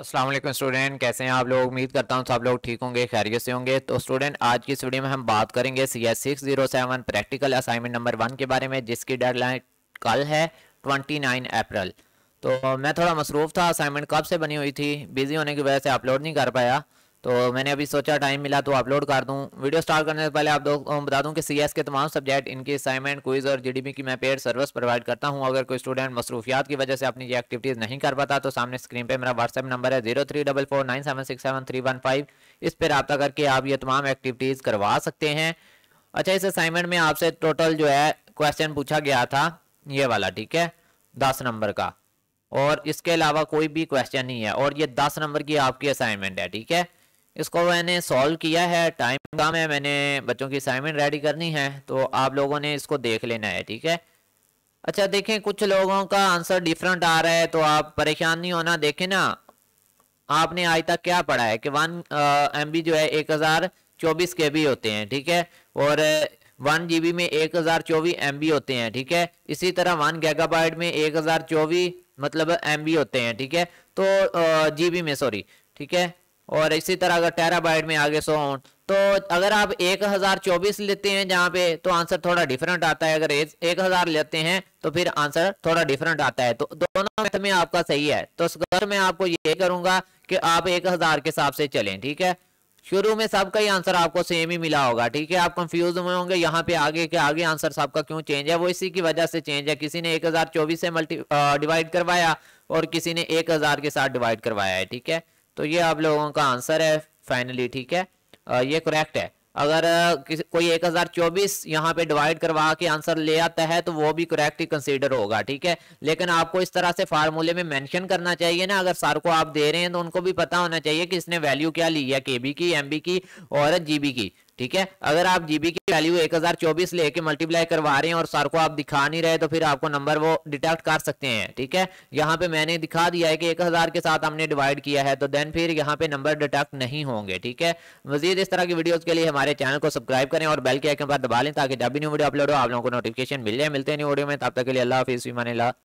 Aslam student कैसे हैं आप लोग उम्मीद करता हूं सब लोग ठीक होंगे खैरियत से होंगे तो स्टूडेंट आज की इस वीडियो में हम बात करेंगे C S six zero seven practical assignment number one के बारे में जिसकी डेडलाइन कल है ट्वेंटी नाइन अप्रैल तो मैं थोड़ा मसरूफ़ था असाइनमेंट कब से बनी हुई थी बिज़ी होने की वजह से अपलोड नहीं कर पाया तो मैंने अभी सोचा टाइम मिला तो अपलोड कर दूँ वीडियो स्टार्ट करने से पहले आप दोस्तों बता दूँ कि सी के तमाम सब्जेक्ट इनकी असाइनमेंट क्विज और जी की मैं पेड सर्विस प्रोवाइड करता हूँ अगर कोई स्टूडेंट मसरूफियात की वजह से अपनी ये एक्टिविटीज़ नहीं कर पाता तो सामने स्क्रीन पर मेरा व्हाट्सअप नंबर है zero three double four nine seven six seven three one five इस पर रबा करके आप ये तमाम एक्टिविटीज़ करवा सकते हैं अच्छा इस असाइनमेंट में आपसे टोटल जो है क्वेश्चन पूछा गया था ये वाला ठीक है दस नंबर का और इसके अलावा कोई भी क्वेश्चन नहीं है और ये दस नंबर की आपकी असाइनमेंट है ठीक है इसको मैंने सॉल्व किया है टाइम कम है मैंने बच्चों की असाइनमेंट रेडी करनी है तो आप लोगों ने इसको देख लेना है ठीक है अच्छा देखें कुछ लोगों का आंसर डिफरेंट आ रहा है तो आप परेशान नहीं होना देखें ना आपने आज तक क्या पढ़ा है कि वन एम जो है एक हज़ार चौबीस के बी होते हैं ठीक है और वन जी में एक हज़ार चौबीस एम बी होते हैं ठीक है इसी तरह वन गीगाबाइट में एक हज़ार चौबीस मतलब एम बी होते हैं ठीक है तो जी बी में सॉरी ठीक है और इसी तरह अगर टेराबाइट में आगे सो ऑन तो अगर आप एक हज़ार चौबीस लेते हैं जहाँ पे तो आंसर थोड़ा डिफरेंट आता है अगर एक हज़ार लेते हैं तो फिर आंसर थोड़ा डिफरेंट आता है तो दोनों मैथ में आपका सही है तो स्कोर में आपको ये करूंगा कि आप एक हज़ार के हिसाब से चलें ठीक है शुरू में सबका ही आंसर आपको सेम ही मिला होगा ठीक है आप कंफ्यूज हुए होंगे यहाँ पे आगे के आगे आंसर सबका क्यों चेंज है वो इसी की वजह से चेंज है किसी ने चौबीस से मल्टी डिवाइड करवाया और किसी ने हजार के साथ डिवाइड करवाया है ठीक है तो ये आप लोगों का आंसर है फाइनली ठीक है ये करेक्ट है अगर कोई एक हज़ार चौबीस यहाँ पे डिवाइड करवा के आंसर ले आता है तो वो भी करेक्ट ही कंसीडर होगा ठीक है लेकिन आपको इस तरह से फार्मूले में मेंशन करना चाहिए ना अगर सर को आप दे रहे हैं तो उनको भी पता होना चाहिए कि इसने वैल्यू क्या ली है के बी की एम बी की और जी बी की ठीक है अगर आप जीबी की वैल्यू 1024 लेके मल्टीप्लाई करवा रहे हैं और सर को आप दिखा नहीं रहे तो फिर आपको नंबर वो डिटेक्ट कर सकते हैं ठीक है यहाँ पे मैंने दिखा दिया है कि 1000 के साथ हमने डिवाइड किया है तो देन फिर यहाँ पे नंबर डिटेक्ट नहीं होंगे ठीक है मजीद इस तरह की वीडियोज के लिए हमारे चैनल को सब्सक्राइब करें और बेल के आइकन पर दबा लें ताकि जब भी न्यू वीडियो अपलोड हो आप लोगों को नोटिफिकेशन मिल जाए मिलते हैं न्यू वीडियो में तब तक के लिए अल्लाह हाफिज़